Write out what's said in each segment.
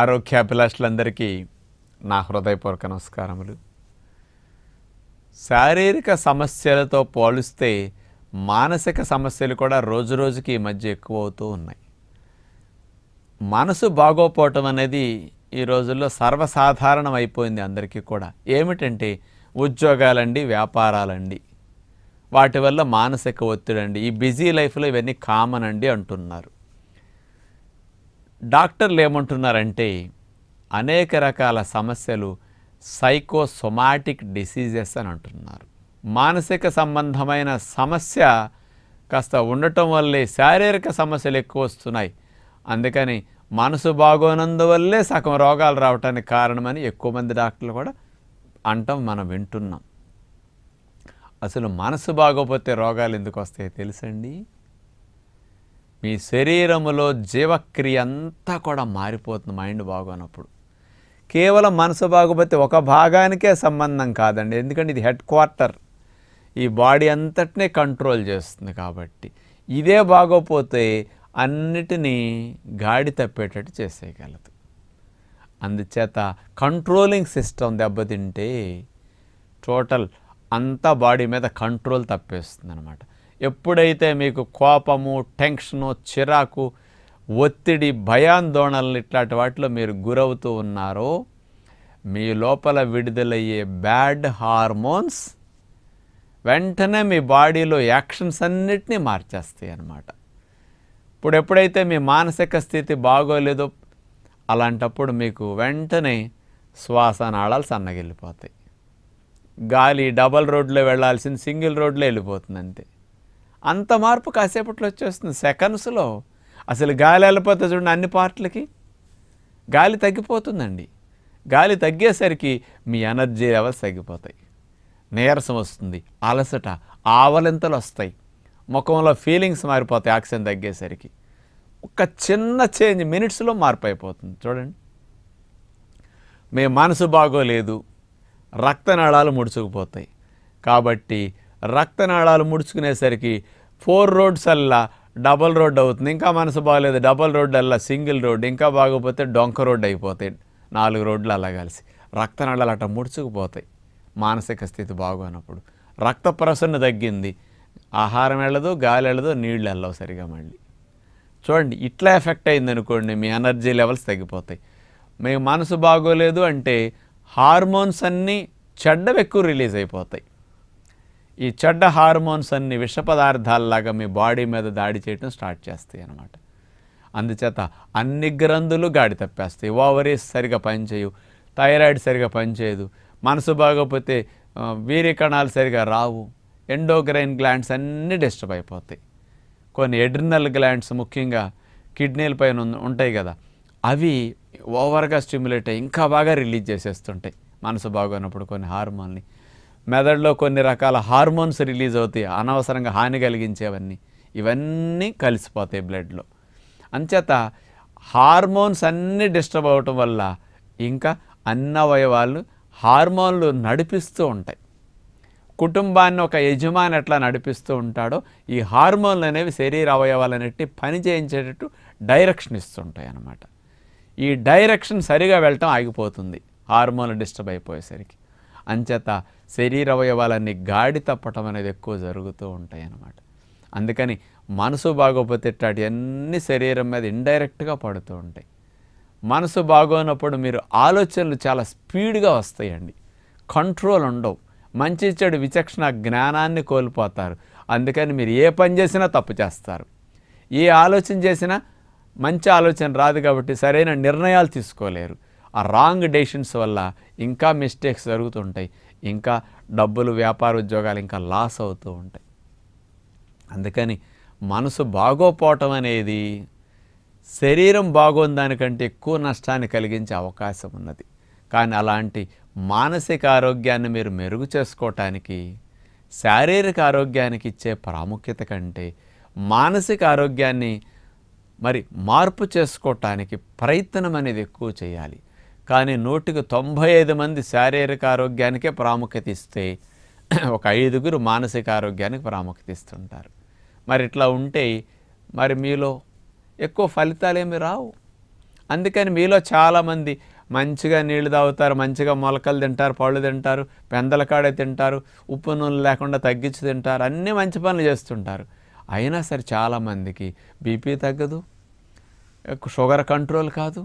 ఆరోగ్యాభిలాషులందరికీ నా హృదయపూర్వక నమస్కారములు శారీరక సమస్యలతో పోలిస్తే మానసిక సమస్యలు కూడా రోజు రోజుకి ఈ మధ్య ఎక్కువ అవుతూ ఉన్నాయి మనసు బాగోపోవటం అనేది ఈ రోజుల్లో సర్వసాధారణం అయిపోయింది అందరికీ కూడా ఏమిటంటే ఉద్యోగాలండి వ్యాపారాలండి వాటి వల్ల మానసిక ఒత్తిడి అండి ఈ బిజీ లైఫ్లో ఇవన్నీ కామన్ అండి అంటున్నారు డాక్టర్లు ఏమంటున్నారంటే అనేక రకాల సమస్యలు సైకోసొమాటిక్ డిసీజెస్ అని అంటున్నారు మానసిక సంబంధమైన సమస్య కాస్త ఉండటం వల్లే శారీరక సమస్యలు ఎక్కువ వస్తున్నాయి అందుకని మనసు బాగోనందువల్లే సగం రోగాలు రావటానికి కారణమని ఎక్కువ మంది డాక్టర్లు కూడా అంటాం మనం వింటున్నాం అసలు మనసు బాగోపోతే రోగాలు ఎందుకు వస్తాయో తెలుసండి మీ శరీరములో జీవక్రియ అంతా కూడా మారిపోతుంది మైండ్ బాగోనప్పుడు కేవలం మనసు బాగోపోతే ఒక భాగానికే సంబంధం కాదండి ఎందుకంటే ఇది హెడ్ క్వార్టర్ ఈ బాడీ అంతటినే కంట్రోల్ చేస్తుంది కాబట్టి ఇదే బాగోపోతే అన్నిటినీ గాడి తప్పేటట్టు చేసేయగలదు అందుచేత కంట్రోలింగ్ సిస్టమ్ దెబ్బతింటే టోటల్ అంతా బాడీ మీద కంట్రోల్ తప్పేస్తుంది అనమాట ఎప్పుడైతే మీకు కోపము టెన్షను చిరాకు ఒత్తిడి భయాందోళనలు ఇట్లాంటి వాటిలో మీరు గురవుతూ ఉన్నారో మీ లోపల విడుదలయ్యే బ్యాడ్ హార్మోన్స్ వెంటనే మీ బాడీలో యాక్షన్స్ అన్నిటినీ మార్చేస్తాయి అన్నమాట ఇప్పుడు ఎప్పుడైతే మీ మానసిక స్థితి బాగోలేదో అలాంటప్పుడు మీకు వెంటనే నాళాలు సన్నగిల్లిపోతాయి గాలి డబల్ రోడ్లో వెళ్ళాల్సిన సింగిల్ రోడ్లో వెళ్ళిపోతుంది అంతే అంత మార్పు కాసేపట్లో వచ్చేస్తుంది సెకండ్స్లో అసలు గాలి వెళ్ళిపోతే చూడండి అన్ని పార్ట్లకి గాలి తగ్గిపోతుందండి గాలి తగ్గేసరికి మీ ఎనర్జీ లెవెల్స్ తగ్గిపోతాయి నీరసం వస్తుంది అలసట ఆవలింతలు వస్తాయి ముఖంలో ఫీలింగ్స్ మారిపోతాయి ఆక్సిజన్ తగ్గేసరికి ఒక చిన్న చేంజ్ మినిట్స్లో మార్పు అయిపోతుంది చూడండి మీ మనసు బాగోలేదు రక్తనాళాలు ముడుచుకుపోతాయి కాబట్టి రక్తనాళాలు ముడుచుకునేసరికి ఫోర్ రోడ్స్ అల్లా డబల్ రోడ్ అవుతుంది ఇంకా మనసు బాగలేదు డబల్ రోడ్ అల్లా సింగిల్ రోడ్ ఇంకా బాగోపోతే డొంక రోడ్ అయిపోతాయి నాలుగు రోడ్లు అలా కలిసి రక్తనాళాలు అట్ట ముడుచుకుపోతాయి మానసిక స్థితి బాగోనప్పుడు రక్త ప్రసన్న తగ్గింది ఆహారం వెళ్ళదు గాలి వెళ్ళదు నీళ్ళు వెళ్ళవు సరిగా మళ్ళీ చూడండి ఇట్లా ఎఫెక్ట్ అయిందనుకోండి మీ ఎనర్జీ లెవెల్స్ తగ్గిపోతాయి మీ మనసు బాగోలేదు అంటే హార్మోన్స్ అన్నీ చెడ్డవి ఎక్కువ రిలీజ్ అయిపోతాయి ఈ చెడ్డ హార్మోన్స్ అన్ని విష పదార్థాలలాగా మీ బాడీ మీద దాడి చేయడం స్టార్ట్ చేస్తాయి అనమాట అందుచేత అన్ని గ్రంథులు గాడి తప్పేస్తాయి ఓవరీస్ సరిగా పనిచేయవు థైరాయిడ్ సరిగా పనిచేయదు మనసు బాగోపోతే వీరి కణాలు సరిగా రావు ఎండోగ్రైన్ గ్లాండ్స్ అన్నీ డిస్టర్బ్ అయిపోతాయి కొన్ని ఎడ్రినల్ గ్లాండ్స్ ముఖ్యంగా కిడ్నీల పైన ఉంటాయి కదా అవి ఓవర్గా స్టిమ్యులేట్ అయ్యి ఇంకా బాగా రిలీజ్ చేసేస్తుంటాయి మనసు బాగోనప్పుడు కొన్ని హార్మోన్ని మెదడులో కొన్ని రకాల హార్మోన్స్ రిలీజ్ అవుతాయి అనవసరంగా హాని కలిగించేవన్నీ ఇవన్నీ కలిసిపోతాయి బ్లడ్లో అంచేత హార్మోన్స్ అన్నీ డిస్టర్బ్ అవటం వల్ల ఇంకా అన్న అవయవాలు హార్మోన్లు నడిపిస్తూ ఉంటాయి కుటుంబాన్ని ఒక యజమాని ఎట్లా నడిపిస్తూ ఉంటాడో ఈ హార్మోన్లు అనేవి శరీర అవయవాలు అనేటి పని చేయించేటట్టు డైరెక్షన్ ఇస్తుంటాయి అన్నమాట ఈ డైరెక్షన్ సరిగా వెళ్ళటం ఆగిపోతుంది హార్మోన్లు డిస్టర్బ్ అయిపోయేసరికి అంచేత శరీరవయవాలన్నీ గాడి తప్పటం అనేది ఎక్కువ జరుగుతూ ఉంటాయి అన్నమాట అందుకని మనసు బాగోపోతే అన్ని శరీరం మీద ఇండైరెక్ట్గా పడుతూ ఉంటాయి మనసు బాగోనప్పుడు మీరు ఆలోచనలు చాలా స్పీడ్గా వస్తాయండి కంట్రోల్ ఉండవు మంచి చెడు విచక్షణ జ్ఞానాన్ని కోల్పోతారు అందుకని మీరు ఏ పని చేసినా తప్పు చేస్తారు ఏ ఆలోచన చేసినా మంచి ఆలోచన రాదు కాబట్టి సరైన నిర్ణయాలు తీసుకోలేరు ఆ రాంగ్ డెసిషన్స్ వల్ల ఇంకా మిస్టేక్స్ జరుగుతుంటాయి ఇంకా డబ్బులు వ్యాపార ఉద్యోగాలు ఇంకా లాస్ అవుతూ ఉంటాయి అందుకని మనసు బాగోపోవటం అనేది శరీరం బాగుందానికంటే ఎక్కువ నష్టాన్ని కలిగించే అవకాశం ఉన్నది కానీ అలాంటి మానసిక ఆరోగ్యాన్ని మీరు మెరుగు చేసుకోవటానికి శారీరక ఆరోగ్యానికి ఇచ్చే ప్రాముఖ్యత కంటే మానసిక ఆరోగ్యాన్ని మరి మార్పు చేసుకోవటానికి ప్రయత్నం అనేది ఎక్కువ చేయాలి కానీ నూటికి తొంభై ఐదు మంది శారీరక ఆరోగ్యానికే ప్రాముఖ్యత ఇస్తే ఒక ఐదుగురు మానసిక ఆరోగ్యానికి ప్రాముఖ్యత ఇస్తుంటారు మరి ఇట్లా ఉంటే మరి మీలో ఎక్కువ ఫలితాలేమి రావు అందుకని మీలో చాలామంది మంచిగా నీళ్లు తాగుతారు మంచిగా మొలకలు తింటారు పళ్ళు తింటారు పెందల కాడే తింటారు ఉప్పు నూనె లేకుండా తగ్గించి తింటారు అన్నీ మంచి పనులు చేస్తుంటారు అయినా సరే చాలామందికి బీపీ తగ్గదు షుగర్ కంట్రోల్ కాదు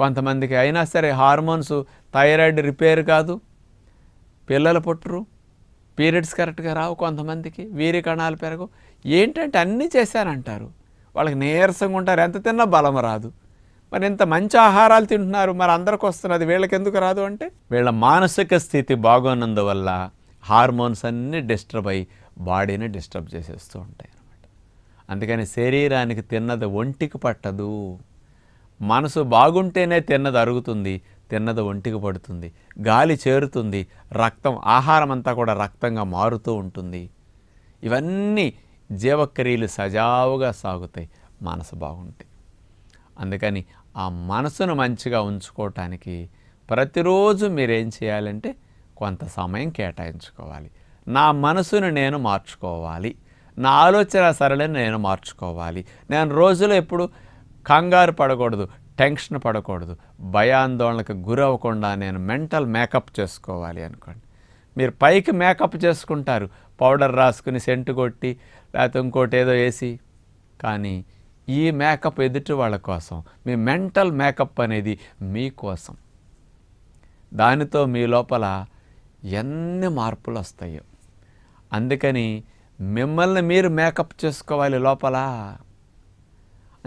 కొంతమందికి అయినా సరే హార్మోన్స్ థైరాయిడ్ రిపేర్ కాదు పిల్లలు పుట్టరు పీరియడ్స్ కరెక్ట్గా రావు కొంతమందికి వీరి కణాలు పెరగవు ఏంటంటే అన్నీ చేశానంటారు వాళ్ళకి నీరసంగా ఉంటారు ఎంత తిన్నా బలం రాదు మరి ఇంత మంచి ఆహారాలు తింటున్నారు మరి అందరికి వస్తున్నది వీళ్ళకి ఎందుకు రాదు అంటే వీళ్ళ మానసిక స్థితి బాగున్నందువల్ల హార్మోన్స్ అన్నీ డిస్టర్బ్ అయ్యి బాడీని డిస్టర్బ్ చేసేస్తూ ఉంటాయి అనమాట అందుకని శరీరానికి తిన్నది ఒంటికి పట్టదు మనసు బాగుంటేనే తిన్నది అరుగుతుంది తిన్నది ఒంటికి పడుతుంది గాలి చేరుతుంది రక్తం ఆహారం అంతా కూడా రక్తంగా మారుతూ ఉంటుంది ఇవన్నీ జీవక్రియలు సజావుగా సాగుతాయి మనసు బాగుంటే అందుకని ఆ మనసును మంచిగా ఉంచుకోవటానికి ప్రతిరోజు మీరేం చేయాలంటే కొంత సమయం కేటాయించుకోవాలి నా మనసును నేను మార్చుకోవాలి నా ఆలోచన సరళిని నేను మార్చుకోవాలి నేను రోజులో ఎప్పుడు కంగారు పడకూడదు టెన్షన్ పడకూడదు భయాందోళనకు గురవ్వకుండా నేను మెంటల్ మేకప్ చేసుకోవాలి అనుకోండి మీరు పైకి మేకప్ చేసుకుంటారు పౌడర్ రాసుకుని సెంటు కొట్టి లేకపోతే ఇంకోటి ఏదో వేసి కానీ ఈ మేకప్ ఎదుటి వాళ్ళ కోసం మీ మెంటల్ మేకప్ అనేది మీకోసం దానితో మీ లోపల ఎన్ని మార్పులు వస్తాయో అందుకని మిమ్మల్ని మీరు మేకప్ చేసుకోవాలి లోపల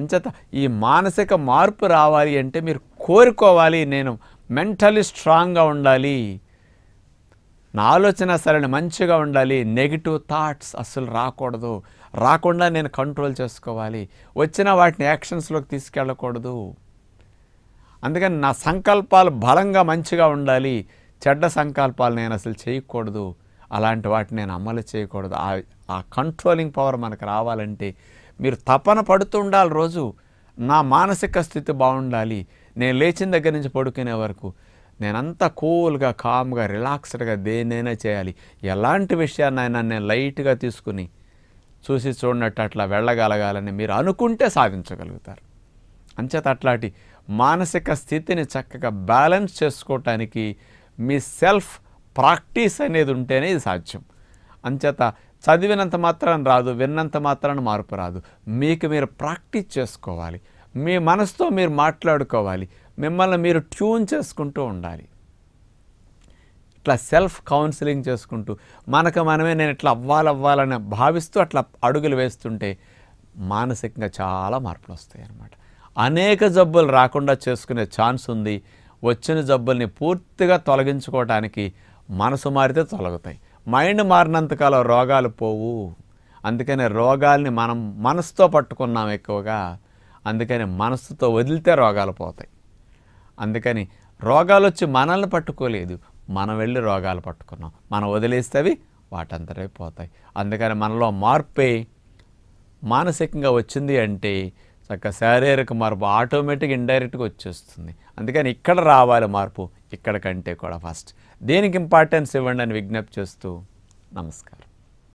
అంచేత ఈ మానసిక మార్పు రావాలి అంటే మీరు కోరుకోవాలి నేను మెంటలీ స్ట్రాంగ్గా ఉండాలి నా ఆలోచన సరైన మంచిగా ఉండాలి నెగిటివ్ థాట్స్ అస్సలు రాకూడదు రాకుండా నేను కంట్రోల్ చేసుకోవాలి వచ్చిన వాటిని యాక్షన్స్లోకి తీసుకెళ్ళకూడదు అందుకని నా సంకల్పాలు బలంగా మంచిగా ఉండాలి చెడ్డ సంకల్పాలు నేను అసలు చేయకూడదు అలాంటి వాటిని నేను అమలు చేయకూడదు ఆ కంట్రోలింగ్ పవర్ మనకు రావాలంటే మీరు తపన పడుతుండాలి రోజు నా మానసిక స్థితి బాగుండాలి నేను లేచిన దగ్గర నుంచి పడుకునే వరకు నేనంతా కూల్గా కామ్గా రిలాక్స్డ్గా దేనైనా చేయాలి ఎలాంటి విషయాన్నైనా నేను లైట్గా తీసుకుని చూసి చూడనట్టు అట్లా వెళ్ళగలగాలని మీరు అనుకుంటే సాధించగలుగుతారు అంచేత అట్లాంటి మానసిక స్థితిని చక్కగా బ్యాలెన్స్ చేసుకోవటానికి మీ సెల్ఫ్ ప్రాక్టీస్ అనేది ఉంటేనే ఇది సాధ్యం అంచేత చదివినంత మాత్రాన్ని రాదు విన్నంత మాత్రాన్ని మార్పు రాదు మీకు మీరు ప్రాక్టీస్ చేసుకోవాలి మీ మనసుతో మీరు మాట్లాడుకోవాలి మిమ్మల్ని మీరు ట్యూన్ చేసుకుంటూ ఉండాలి ఇట్లా సెల్ఫ్ కౌన్సిలింగ్ చేసుకుంటూ మనకు మనమే నేను ఇట్లా అవ్వాలవ్వాలని భావిస్తూ అట్లా అడుగులు వేస్తుంటే మానసికంగా చాలా మార్పులు వస్తాయి అన్నమాట అనేక జబ్బులు రాకుండా చేసుకునే ఛాన్స్ ఉంది వచ్చిన జబ్బుల్ని పూర్తిగా తొలగించుకోవటానికి మనసు మారితే తొలగుతాయి మైండ్ మారినంతకాలం రోగాలు పోవు అందుకనే రోగాల్ని మనం మనసుతో పట్టుకున్నాం ఎక్కువగా అందుకని మనసుతో వదిలితే రోగాలు పోతాయి అందుకని రోగాలు వచ్చి మనల్ని పట్టుకోలేదు మనం వెళ్ళి రోగాలు పట్టుకున్నాం మనం వదిలేస్తే అవి వాటంతరే పోతాయి అందుకని మనలో మార్పే మానసికంగా వచ్చింది అంటే చక్క శారీరక మార్పు ఆటోమేటిక్ ఇండైరెక్ట్గా వచ్చేస్తుంది అందుకని ఇక్కడ రావాలి మార్పు ఇక్కడ కంటే కూడా ఫస్ట్ దేనికి ఇంపార్టెన్స్ ఇవ్వండి అని విజ్ఞప్తి చేస్తూ నమస్కారం